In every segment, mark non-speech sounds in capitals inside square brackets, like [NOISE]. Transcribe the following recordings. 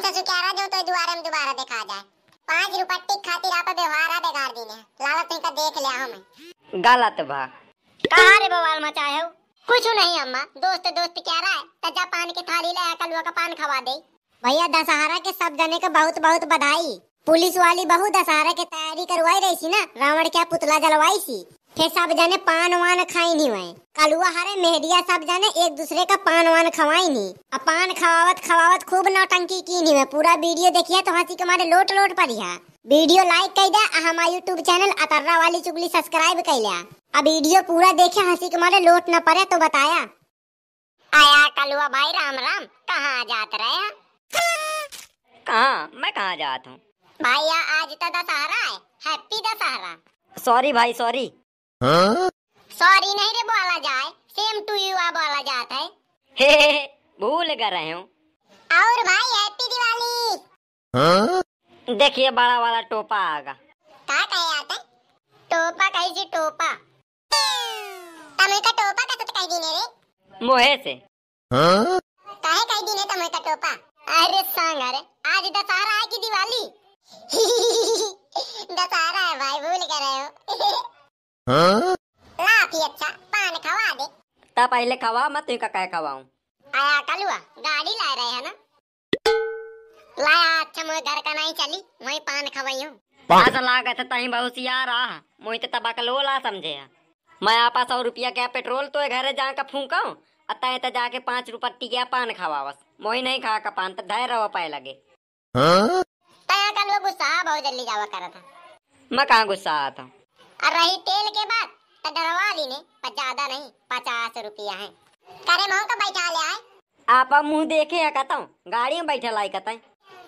कौन सा सुक्यारा जो तो दोबारा में दोबारा दिखा जाए पांच रुपया टिक खातिर आप व्यवहार आ बेगाड़ दीने लाला नहीं का देख लिया हम गलत बा कहां रे बवाल मचाए हो कुछ नहीं अम्मा दोस्त दोस्त कह रहा है तजा पान की थाली ले आकर लुआ का पान खवा दे भैया दशहरा के सब जने का बहुत बहुत बधाई पुलिस वाली बहु दशहरा के तैयारी करवाई रही थी ना रावण क्या पुतला जलवाई थी फिर सब जाने पान वान खाई नहीं हुए कलुआ हरे मेहडिया सब जाने एक दूसरे का पान वान खवाई नहीं अब पान खवावत खवावत खूब नौटंकी की नहीं हुए पूरा वीडियो देखिए तो हंसी के मारे लोट लोट पर वीडियो लाइक कर दे हमारा यूट्यूब चैनल अतर्रा वाली चुगली सब्सक्राइब कर लिया अब वीडियो पूरा देखे हंसी के मारे लोट न पड़े तो बताया आया कलुआ भाई राम राम कहाँ जात रहे कहाँ मैं कहाँ जाता हूँ भाई आज तो दशहरा है हैप्पी दशहरा सॉरी भाई सॉरी सॉरी नहीं रे बोला जाए सेम टू यू आ बोला जाता है हे, हे, भूल कर रहे हूँ और भाई हैप्पी दिवाली देखिए बड़ा वाला टोपा आगा का कहे आते टोपा कही जी टोपा तमे का टोपा का तो कही दीने रे मोहे से कहे कही दीने तमे का टोपा अरे संग अरे आज दशहरा है की दिवाली [LAUGHS] दशहरा है भाई भूल कर रहे हो हाँ? लाठी अच्छा पान खवा दे तो पहले खवा मैं का क्या खवाऊं आया कलुआ गाड़ी ला रहे है ना लाया अच्छा मुझे घर का नहीं चली वही पान खवाई हूँ ऐसा लागत है तही बहुत यार रहा मुझे तो तबा का लोला समझे मैं आपा सौ रुपया के पेट्रोल तो घर जा का फूका अतः तो जाके पाँच रुपया टिकिया पान खवावस मोही नहीं खा का पान तो धैर्य रहो पाए लगे हाँ? तया कल वो गुस्सा बहुत जल्दी जावा करा था मैं कहाँ गुस्सा आता हूँ और रही तेल के बाद तो डरवा ने ज्यादा नहीं पचास रुपया है करे मोह का बैठा ले आए आप मुंह देखे हैं कहता हूँ गाड़ी में बैठा लाई कहता है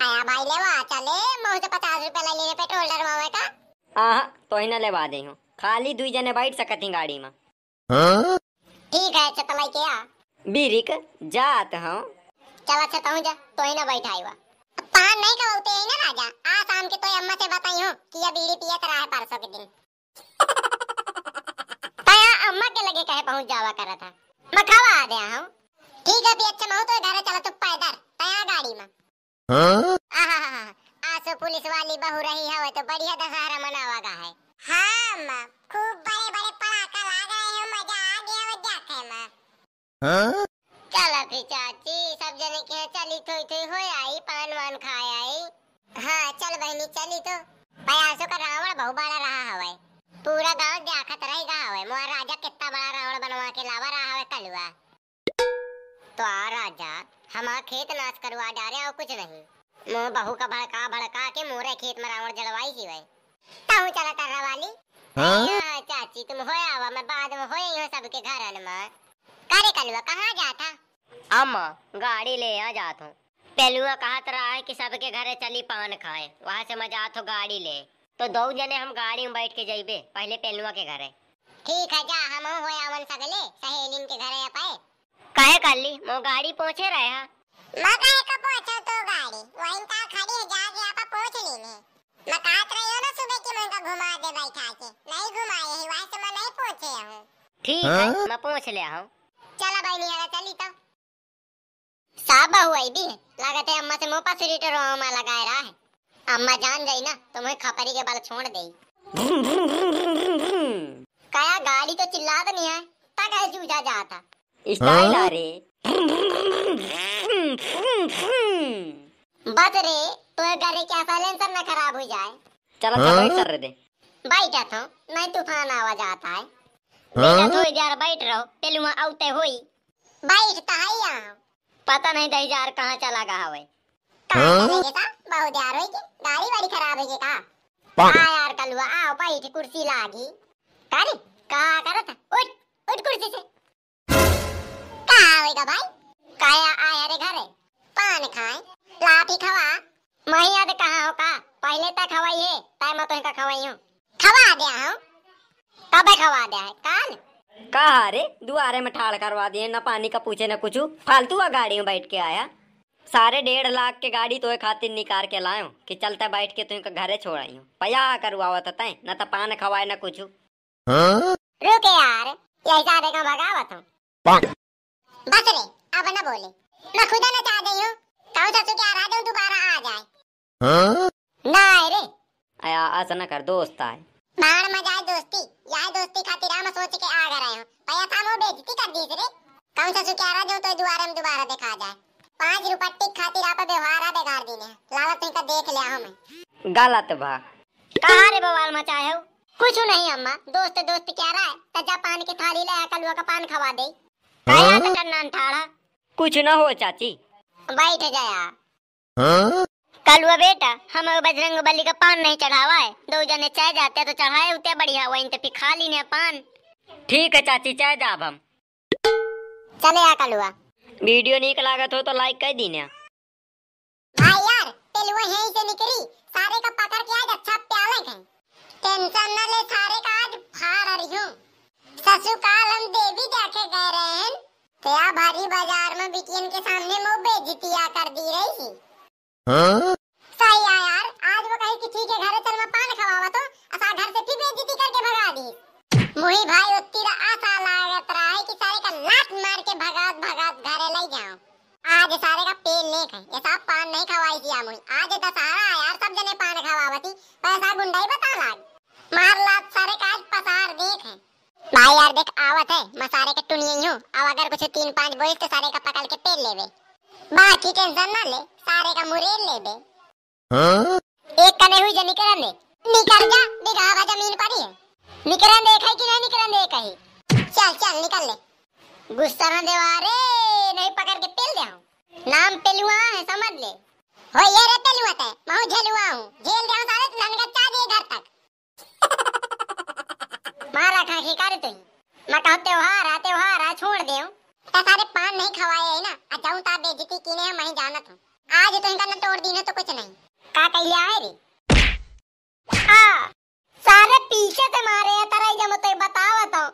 आया भाई लेवा चले मोह से पचास रुपया ले लेने पेट्रोल डरवावे का आहा तो ही ना लेवा दे हूँ खाली दुई जने बैठ सकती गाड़ी में ठीक है चल के क्या बीरिक जात हूँ चला अच्छा, चता तू जा तो ही ना बैठाई हुआ पान नहीं कबूते ही ना राजा आ शाम के तो अम्मा से बताई हूँ कि ये बीड़ी पिया करा है परसों के दिन मैं पहुंच जावा करा था मैं खावा आ गया हूं ठीक है भी अच्छा माहौल तो घर चला तो पैदल तैयार गाड़ी में हां आसो पुलिस वाली बहु रही है तो बढ़िया दशहरा मनावागा है हां मां खूब बड़े बड़े पटाखा ला गए हो मजा आ गया वो देखे मां हां चला फिर चाची सब जने के चली थोई थोई हो आई पान वान खाए आई हां चल बहनी चली तो भाई आसो का रावण बहु बड़ा रहा है पूरा गांव देखत रहेगा है मोर राजा बड़ा रावण बनवा के लावा रहा है कलुआ तो आ राजा हम खेत नाश करवा जा रहे और कुछ नहीं मुँह बहू का भड़का भड़का के मोरे खेत में रावण जलवाई जीवे ताऊ चला कर रवाली हाँ? हाँ? चाची तुम हो आवा मैं बाद में हो ही सबके घर में करे कलुआ कहाँ जा था अम्मा गाड़ी ले आ जाता हूँ पहलुआ कहा तरह है कि सबके घर चली पान खाए वहाँ से मजा तो गाड़ी ले तो दो जने हम गाड़ी में बैठ के जाइबे पहले पहलुआ के घर है ठीक है जा हम हो आवन सगले सहेलिन के घर आ पाए काहे काली मो गाड़ी पहुंचे रहे रहा मैं काहे का पहुंचा तो गाड़ी वहीं का खड़ी है जा के आपा पहुंच ली में मैं कात रही हूं ना सुबह के मन का घुमा दे बैठा के नहीं घुमाए है वहां से मैं नहीं पहुंचे हूं ठीक है हाँ? मैं पहुंच ले आऊं चला भाई नहीं आ चली तो साबा हुई भी लागत है अम्मा से मुंह पर सुरीटर अम्मा लगाए रहा है अम्मा जान जाई ना तो मैं खपरी के बाल छोड़ देई [LAUGHS] काया गाड़ी तो चिल्ला तो नहीं है तक जूझा जाता स्टाइल आ रे बच रे तो गाड़ी क्या साइलेंसर ना खराब हो जाए चलो चलो सर दे बैठ था तो, नहीं तूफान आवाज आता है हाँ? बैठ हो तो यार बैठ रहो पहले वहां आउते होई बैठता है यहां पता नहीं दही तो जार कहां चला गया हवे हाँ? बहुत यार होई गाड़ी बड़ी खराब है का आ यार कलुआ आओ बैठ कुर्सी लागी तारी का करो था उठ उठ कुर्सी से का होएगा भाई काया आया रे घरे पान खाए लाठी खावा महिया दे कहा हो का पहले तक खवाइए टाइम तो का खवाई हूं खवा दे हूं कबे खवा दे है काल कहा रे दुआरे में ठाल करवा दिए ना पानी का पूछे ना कुछ फालतू आ गाड़ी में बैठ के आया सारे डेढ़ लाख के गाड़ी तो खातिर निकाल के लायो कि चलता बैठ के तुम घरे छोड़ आई हूँ पया करवा तय न तो पान खवाए ना कुछ रुके यार यही सारे का बगावत हूँ बस रे अब ना बोले मैं खुदा ना चाह गई हूँ कहूँ ससुर के आ रहा दोबारा आ जाए हाँ? ना रे आया ऐसा ना कर दोस्त आए बाहर मत जाए दोस्ती यार दोस्ती खातिर हम सोच के आ गए हैं भैया था वो बेइज्जती कर दी रे कहूँ ससुर के आ रहा तो दोबारा में दोबारा देखा जाए पाँच रुपये टिक खातिर आप व्यवहार बेगार दी ने लालच नहीं का देख लिया हमें गलत बा कहाँ रे बवाल मचाए हो कुछ नहीं अम्मा दोस्त दोस्त क्या रहा है तजा पान की थाली ले लाया कलुआ का पान खवा दे हाँ? करना ठाड़ा कुछ ना हो चाची बैठ जाया हाँ? कलुआ बेटा हम बजरंग बली का पान नहीं चढ़ावा है दो जने चाय जाते तो चढ़ाए उतने बढ़िया हुआ इन खा लीने पान ठीक है चाची चाय जा हम चले आ कलुआ वीडियो नीक लागत हो तो लाइक कर दीना हाँ भाई यार पेलुआ यहीं से निकली सारे का पकड़ के आज अच्छा प्याला हैं टेंशन न ले थारे का आज फार रही हूँ ससुकाल हम देवी जाके गए रहे हैं तो या भारी बाजार में बिटियन के सामने मुँह बेजतिया कर दी रही थी हाँ? सही है यार आज वो कही कि ठीक है घर चल मैं पान खवावा तो असा घर से फिर बेजती करके भगा दी मुही भाई उतनी आशा लागत रहा है कि सारे का लात मार के भगात भगात घर ले जाऊं आज सारे का पेन नहीं खाए ये सब पान नहीं खवाई थी मुही आज दशहरा तो यार सब जने पान खवावती पैसा गुंडाई भाई हाँ यार देख आवत है मैं सारे के टुनिए हूँ अब अगर कुछ तीन पाँच बोलिस तो सारे का पकड़ के पेड़ लेवे बाकी टेंशन ना ले सारे का मुरेल लेवे हाँ? एक कने हुई जे निकरन ने निकर जा देख का जमीन पर ही है निकरन देखा कि नहीं निकरन देखा कहीं चल चल निकल ले गुस्सा ना देवा रे नहीं पकड़ के पेल दे नाम पेलुआ है समझ ले हो ये रे पेलुआ ते मैं झेलुआ हूँ झेल दे सारे ननगच्चा चाहिए घर तक मारा खाखी कर तुई मका त्योहार आ त्योहार आ छोड़ देऊ ता तो सारे पान नहीं खवाए है ना आ जाऊं ता बेइज्जती कीने हम ही जानत हूं आज तो इनका न तोड़ दीने तो कुछ नहीं का कह लिया है रे आ हाँ, सारे पीछे से मारे है तरई जम तो बतावत तो। हूं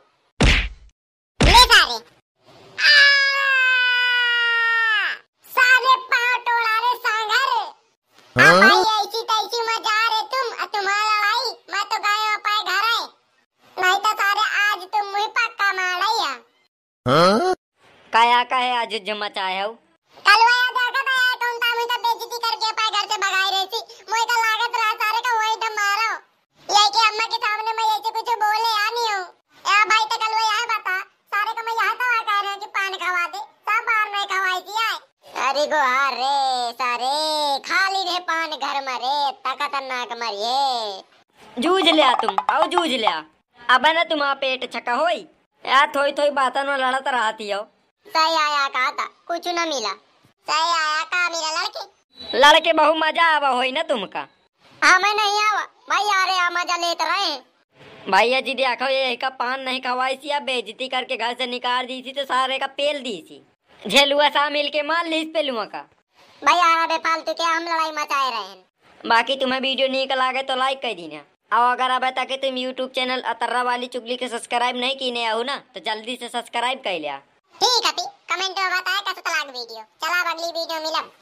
का है आज जमचाए हो कलवा या देखा था टोन तामी तो, तो बेइज्जती करके पाए घर से भगाई रही थी मोए तो का लागत तो रहा सारे का वही दम मारो ये कि अम्मा के सामने मैं ऐसे कुछ बोले या नहीं हूं ए भाई तो कलवा या बता सारे का मैं यहां तो आ कह रहे हैं कि पान खवा दे सब बार मैं खवाई थी आए अरे गो अरे सारे खाली रे पान घर में मरे तकतनाक मरिए जूझ लिया तुम आओ जूझ लिया अब ना तुम्हारा पेट छका होई या थोई थोई बातन लड़त रहती हो सही आया कहा था कुछ न मिला सही आया कहा मिला लड़की लड़के बहु मजा आवा हो ना तुमका हमें हाँ, नहीं आवा भाई आ रहे मजा लेते रहे भैया जी देखो ये का पान नहीं खवाई थी बेजती करके घर से निकाल दी थी तो सारे का पेल दी थी झेलुआ सा मिल के मान ली पे लुआ का भाई आ रहा फालतू के हम लड़ाई मचाए रहे हैं बाकी तुम्हें वीडियो नहीं लागे तो लाइक कर देना और अगर अब तक तुम यूट्यूब चैनल अतर्रा वाली चुगली के सब्सक्राइब नहीं की हो ना तो जल्दी से सब्सक्राइब कर लिया ठीक है कमेंट में बताया कैसे तलाक वीडियो चला अगली वीडियो मिलम